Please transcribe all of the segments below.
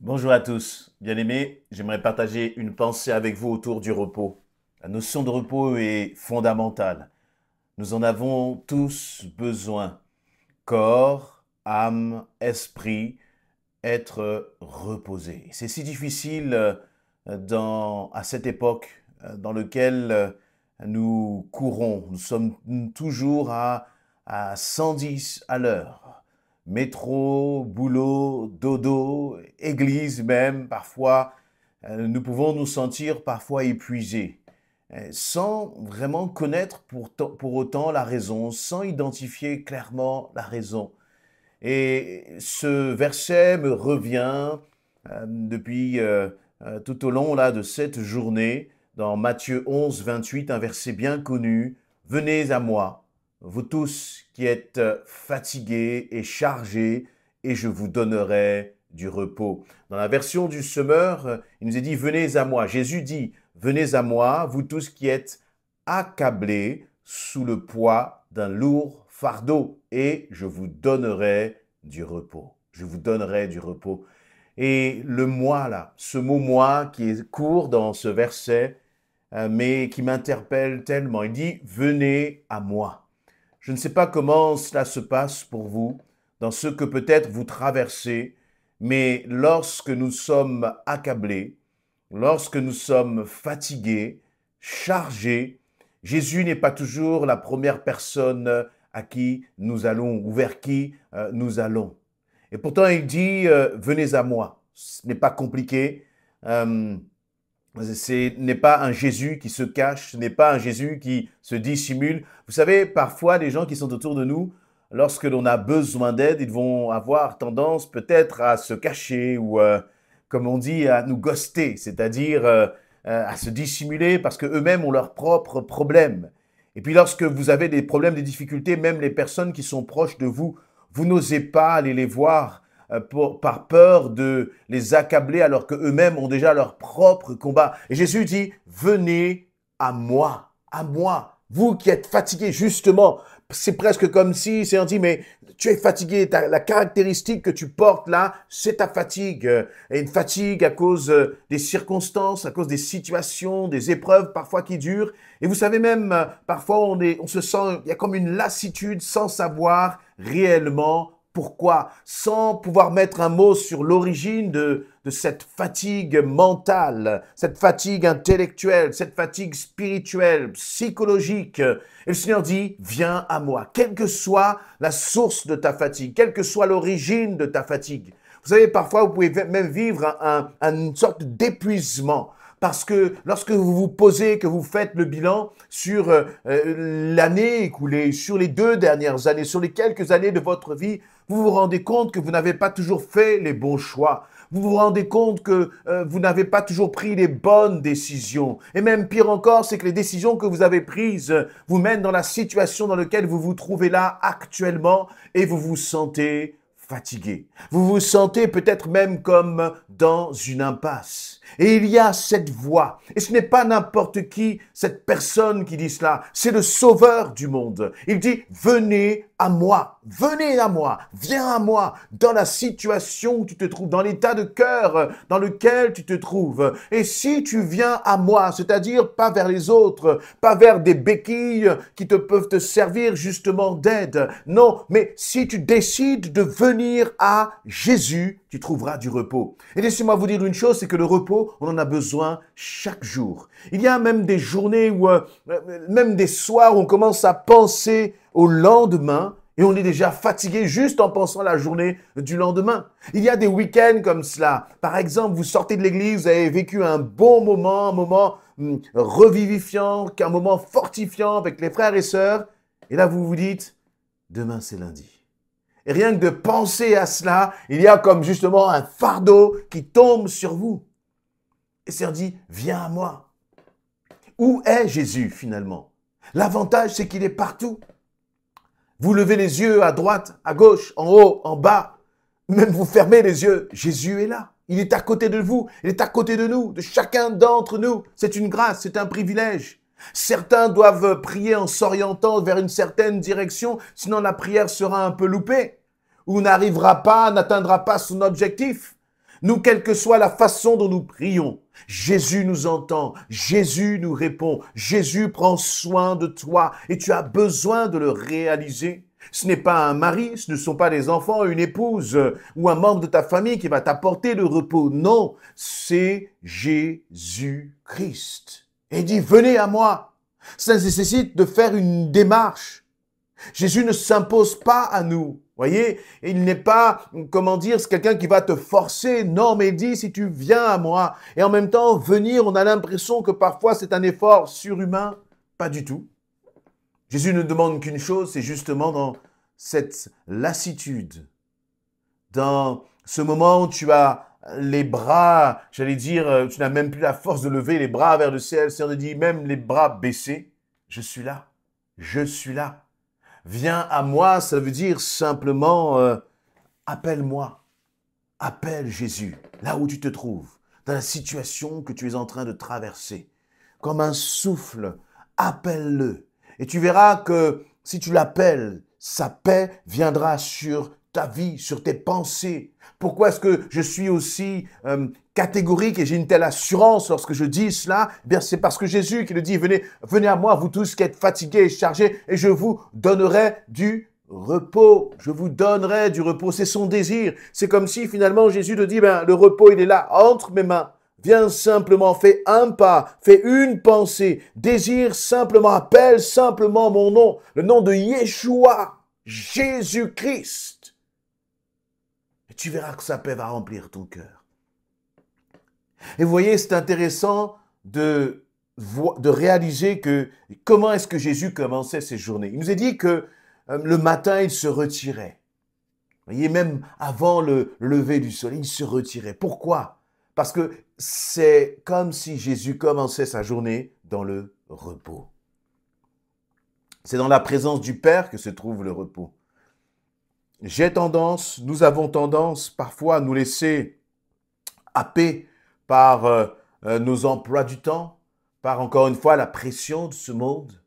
Bonjour à tous, bien-aimés, j'aimerais partager une pensée avec vous autour du repos. La notion de repos est fondamentale. Nous en avons tous besoin. Corps, âme, esprit, être reposé. C'est si difficile euh, à cette époque euh, dans laquelle euh, nous courons. Nous sommes toujours à 110 à l'heure métro, boulot, dodo, église même, parfois, euh, nous pouvons nous sentir parfois épuisés, euh, sans vraiment connaître pour, autant la raison, sans identifier clairement la raison. Et ce verset me revient euh, depuis tout au long de cette journée dans Matthieu 11, 28, un verset bien connu. Venez à moi, vous tous qui êtes euh, fatigués et chargés, et je vous donnerai du repos. Dans la version du semeur, euh, il nous est dit, venez à moi. Jésus dit, venez à moi, vous tous qui êtes accablés sous le poids d'un lourd fardeau, et je vous donnerai du repos. Je vous donnerai du repos. Et le moi, là, ce mot moi qui est court dans ce verset, euh, mais qui m'interpelle tellement, il dit, venez à moi. Je ne sais pas comment cela se passe pour vous, dans ce que peut-être vous traversez, mais lorsque nous sommes accablés, lorsque nous sommes fatigués, chargés, Jésus n'est pas toujours la première personne à qui nous allons ou vers qui euh, nous allons. Et pourtant, il dit, euh, venez à moi. Ce n'est pas compliqué. Euh, ce n'est pas un Jésus qui se cache, ce n'est pas un Jésus qui se dissimule. Vous savez, parfois, les gens qui sont autour de nous, lorsque l'on a besoin d'aide, ils vont avoir tendance peut-être à se cacher ou, euh, comme on dit, à nous ghoster, c'est-à-dire euh, euh, à se dissimuler parce qu'eux-mêmes ont leurs propres problèmes. Et puis lorsque vous avez des problèmes, des difficultés, même les personnes qui sont proches de vous, vous n'osez pas aller les voir euh, par peur de les accabler alors qu'eux-mêmes ont déjà leur propre combat. Et Jésus dit, venez à moi, à moi, vous qui êtes fatigués justement. C'est presque comme si, c'est on dit, mais tu es fatigué, la caractéristique que tu portes là, c'est ta fatigue. Et une fatigue à cause euh, des circonstances, à cause des situations, des épreuves parfois qui durent. Et vous savez même, euh, parfois on, est, on se sent, il y a comme une lassitude sans savoir réellement pourquoi, sans pouvoir mettre un mot sur l'origine de, cette fatigue mentale, cette fatigue intellectuelle, cette fatigue spirituelle, psychologique. Et le Seigneur dit, viens à moi, quelle que soit la source de ta fatigue, quelle que soit l'origine de ta fatigue. Vous savez, parfois, vous pouvez même vivre une sorte d'épuisement. Parce que lorsque vous vous posez, que vous faites le bilan sur euh, euh, l'année écoulée, sur les deux dernières années, sur les quelques années de votre vie, vous vous rendez compte que vous n'avez pas toujours fait les bons choix. Vous vous rendez compte que euh, vous n'avez pas toujours pris les bonnes décisions. Et même pire encore, c'est que les décisions que vous avez prises euh, vous mènent dans la situation dans laquelle vous vous trouvez là actuellement et vous vous sentez fatigué. Vous vous sentez peut-être même comme dans une impasse. Et il y a cette voix. Et ce n'est pas n'importe qui, cette personne qui dit cela. C'est le sauveur du monde. Il dit, venez à moi, venez à moi, viens à moi, dans la situation où tu te trouves, dans l'état de cœur dans lequel tu te trouves. Et si tu viens à moi, c'est-à-dire pas vers les autres, pas vers des béquilles qui te peuvent te servir justement d'aide, non, mais si tu décides de venir à Jésus, tu trouveras du repos. Et laissez-moi vous dire une chose, c'est que le repos, on en a besoin chaque jour. Il y a même des journées où, euh, même des soirs où on commence à penser au lendemain, et on est déjà fatigué juste en pensant à la journée du lendemain. Il y a des week-ends comme cela. Par exemple, vous sortez de l'église, vous avez vécu un bon moment, un moment hum, revivifiant, un moment fortifiant avec les frères et sœurs. Et là, vous vous dites, demain c'est lundi rien que de penser à cela, il y a comme justement un fardeau qui tombe sur vous. Et c'est dit, viens à moi. Où est Jésus finalement L'avantage, c'est qu'il est partout. Vous levez les yeux à droite, à gauche, en haut, en bas. Même vous fermez les yeux. Jésus est là. Il est à côté de vous. Il est à côté de nous, de chacun d'entre nous. C'est une grâce, c'est un privilège. Certains doivent prier en s'orientant vers une certaine direction, sinon la prière sera un peu loupée ou n'arrivera pas, n'atteindra pas son objectif. Nous, quelle que soit la façon dont nous prions, Jésus nous entend, Jésus nous répond, Jésus prend soin de toi et tu as besoin de le réaliser. Ce n'est pas un mari, ce ne sont pas des enfants, une épouse ou un membre de ta famille qui va t'apporter le repos. Non, c'est Jésus-Christ. Et il dit, venez à moi. Ça nécessite de faire une démarche. Jésus ne s'impose pas à nous. Voyez, il n'est pas, comment dire, quelqu'un qui va te forcer. Non, mais il dit, si tu viens à moi. Et en même temps, venir, on a l'impression que parfois c'est un effort surhumain. Pas du tout. Jésus ne demande qu'une chose, c'est justement dans cette lassitude, dans ce moment où tu as les bras, j'allais dire, euh, tu n'as même plus la force de lever les bras vers le ciel. Si on te dit même les bras baissés, je suis là, je suis là. Viens à moi, ça veut dire simplement euh, appelle-moi. Appelle Jésus, là où tu te trouves, dans la situation que tu es en train de traverser. Comme un souffle, appelle-le. Et tu verras que si tu l'appelles, sa paix viendra sur ta vie, sur tes pensées. Pourquoi est-ce que je suis aussi euh, catégorique et j'ai une telle assurance lorsque je dis cela eh Bien, c'est parce que Jésus qui le dit venez, venez à moi, vous tous qui êtes fatigués et chargés, et je vous donnerai du repos. Je vous donnerai du repos. C'est son désir. C'est comme si finalement Jésus te dit ben le repos il est là entre mes mains. Viens simplement, fais un pas, fais une pensée, désire simplement, appelle simplement mon nom, le nom de Yeshua, Jésus-Christ tu verras que sa paix va remplir ton cœur. Et vous voyez, c'est intéressant de, de réaliser que comment est-ce que Jésus commençait ses journées. Il nous a dit que euh, le matin, il se retirait. Vous voyez, même avant le lever du soleil, il se retirait. Pourquoi Parce que c'est comme si Jésus commençait sa journée dans le repos. C'est dans la présence du Père que se trouve le repos j'ai tendance, nous avons tendance parfois à nous laisser happer par euh, euh, nos emplois du temps, par encore une fois la pression de ce monde.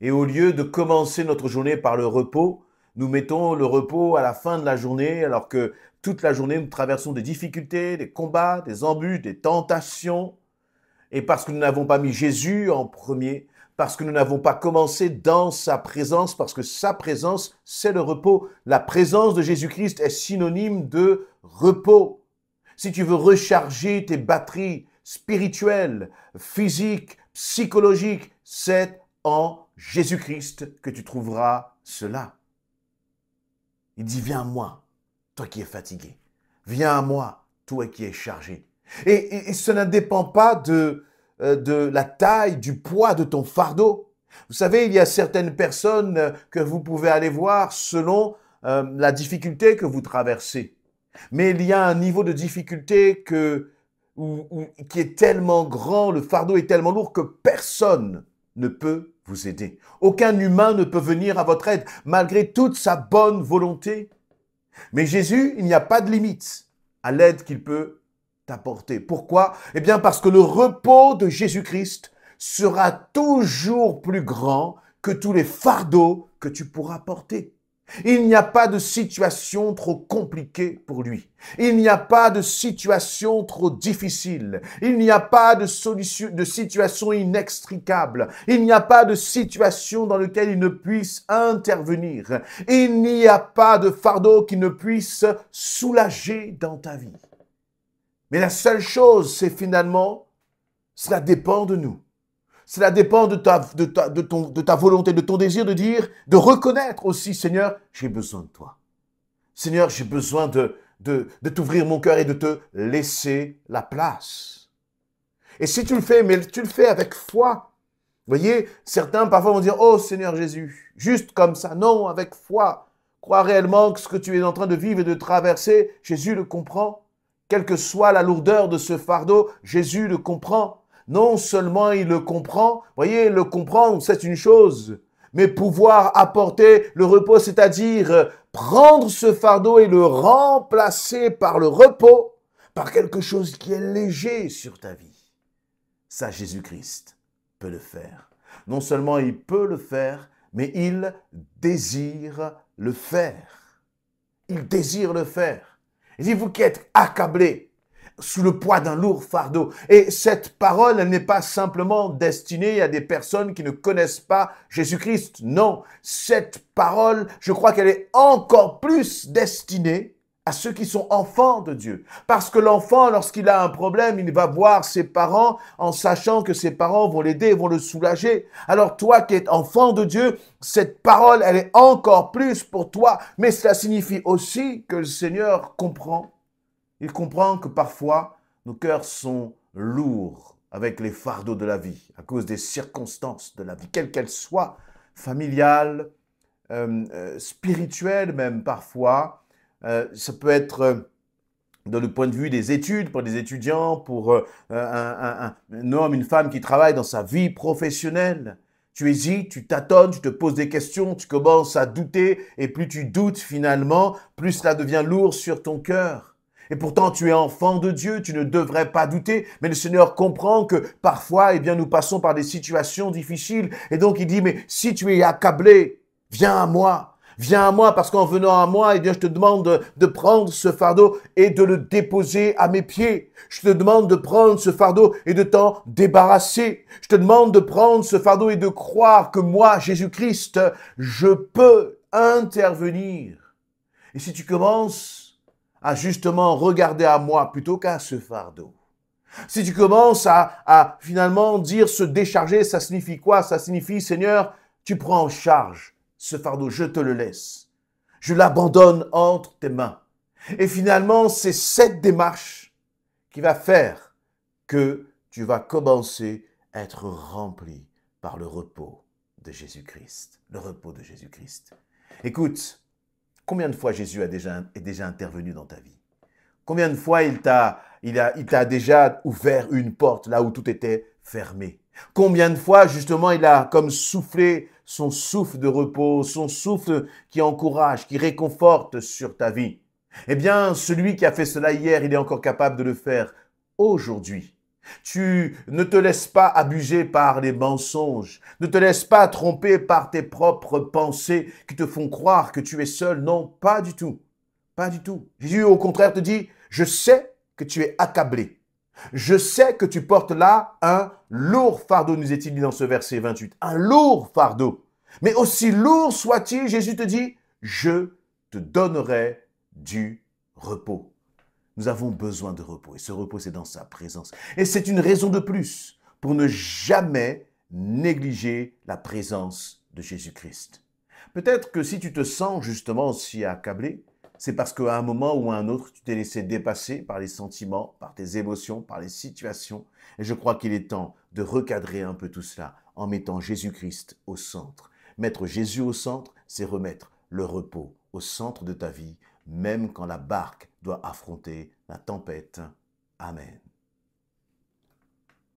Et au lieu de commencer notre journée par le repos, nous mettons le repos à la fin de la journée alors que toute la journée nous traversons des difficultés, des combats, des embûches, des tentations. Et parce que nous n'avons pas mis Jésus en premier, parce que nous n'avons pas commencé dans sa présence, parce que sa présence, c'est le repos. La présence de Jésus-Christ est synonyme de repos. Si tu veux recharger tes batteries spirituelles, physiques, psychologiques, c'est en Jésus-Christ que tu trouveras cela. Il dit, viens à moi, toi qui es fatigué. Viens à moi, toi qui es chargé. Et, cela ne dépend pas de euh, de la taille, du poids de ton fardeau. Vous savez, il y a certaines personnes euh, que vous pouvez aller voir selon euh, la difficulté que vous traversez. Mais il y a un niveau de difficulté que, qui est tellement grand, le fardeau est tellement lourd que personne ne peut vous aider. Aucun humain ne peut venir à votre aide malgré toute sa bonne volonté. Mais Jésus, il n'y a pas de limite à l'aide qu'il peut pourquoi Eh bien parce que le repos de Jésus-Christ sera toujours plus grand que tous les fardeaux que tu pourras porter. Il n'y a pas de situation trop compliquée pour lui. Il n'y a pas de situation trop difficile. Il n'y a pas de, de situation inextricable. Il n'y a pas de situation dans laquelle il ne puisse intervenir. Il n'y a pas de fardeau qui ne puisse soulager dans ta vie. Mais la seule chose, c'est finalement, cela dépend de nous. Cela dépend de ta, de, de, ton, de ta volonté, de ton désir de dire, de reconnaître aussi, Seigneur, j'ai besoin de toi. Seigneur, j'ai besoin de, de, de t'ouvrir mon cœur et de te laisser la place. Et si tu le fais, mais tu le fais avec foi. Vous voyez, certains parfois vont dire, oh Seigneur Jésus, juste comme ça. Non, avec foi. Crois réellement que ce que tu es en train de vivre et de traverser, Jésus le comprend. Quelle que soit la lourdeur de ce fardeau, Jésus le comprend. Non seulement il le comprend, voyez, le comprendre, c'est une chose, mais pouvoir apporter le repos, c'est-à-dire prendre ce fardeau et le remplacer par le repos, par quelque chose qui est léger sur ta vie. Ça, Jésus-Christ peut le faire. Non seulement il peut le faire, mais il désire le faire. Il désire le faire. Il vous qui êtes accablés sous le poids d'un lourd fardeau. Et cette parole n'est pas simplement destinée à des personnes qui ne connaissent pas Jésus-Christ. Non, cette parole, je crois qu'elle est encore plus destinée à ceux qui sont enfants de Dieu. Parce que l'enfant, lorsqu'il a un problème, il va voir ses parents en sachant que ses parents vont l'aider, vont le soulager. Alors toi qui es enfant de Dieu, cette parole, elle est encore plus pour toi. Mais cela signifie aussi que le Seigneur comprend. Il comprend que parfois, nos cœurs sont lourds avec les fardeaux de la vie, à cause des circonstances de la vie, quelles qu'elles soient, familiales, euh, euh, spirituelles même parfois. Euh, ça peut être euh, dans le point de vue des études, pour des étudiants, pour euh, un, homme, une femme qui travaille dans sa vie professionnelle. Tu hésites, tu tâtonnes, tu te poses des questions, tu commences à douter, et plus tu doutes finalement, plus ça devient lourd sur ton cœur. Et pourtant, tu es enfant de Dieu, tu ne devrais pas douter, mais le Seigneur comprend que parfois, eh bien, nous passons par des situations difficiles, et donc il dit, mais si tu es accablé, viens à moi, Viens à moi parce qu'en venant à moi, eh bien, je te demande de, prendre ce fardeau et de le déposer à mes pieds. Je te demande de prendre ce fardeau et de t'en débarrasser. Je te demande de prendre ce fardeau et de croire que moi, Jésus-Christ, je peux intervenir. Et si tu commences à justement regarder à moi plutôt qu'à ce fardeau, si tu commences à, à finalement dire se décharger, ça signifie quoi Ça signifie, Seigneur, tu prends en charge ce fardeau, je te le laisse. Je l'abandonne entre tes mains. Et finalement, c'est cette démarche qui va faire que tu vas commencer à être rempli par le repos de Jésus-Christ. Le repos de Jésus-Christ. Écoute, combien de fois Jésus a déjà, est déjà intervenu dans ta vie Combien de fois il t'a déjà ouvert une porte là où tout était fermé. Combien de fois, justement, il a comme soufflé son souffle de repos, son souffle qui encourage, qui réconforte sur ta vie. Eh bien, celui qui a fait cela hier, il est encore capable de le faire aujourd'hui. Tu ne te laisses pas abuser par les mensonges, ne te laisse pas tromper par tes propres pensées qui te font croire que tu es seul. Non, pas du tout. Pas du tout. Jésus, au contraire, te dit, je sais que tu es accablé, je sais que tu portes là un lourd fardeau, nous est-il dit dans ce verset 28. Un lourd fardeau. Mais aussi lourd soit-il, Jésus te dit, je te donnerai du repos. Nous avons besoin de repos et ce repos, c'est dans sa présence. Et c'est une raison de plus pour ne jamais négliger la présence de Jésus-Christ. Peut-être que si tu te sens justement si accablé, c'est parce qu'à un moment ou à un autre, tu t'es laissé dépasser par les sentiments, par tes émotions, par les situations. Et je crois qu'il est temps de recadrer un peu tout cela en mettant Jésus-Christ au centre. Mettre Jésus au centre, c'est remettre le repos au centre de ta vie, même quand la barque doit affronter la tempête. Amen.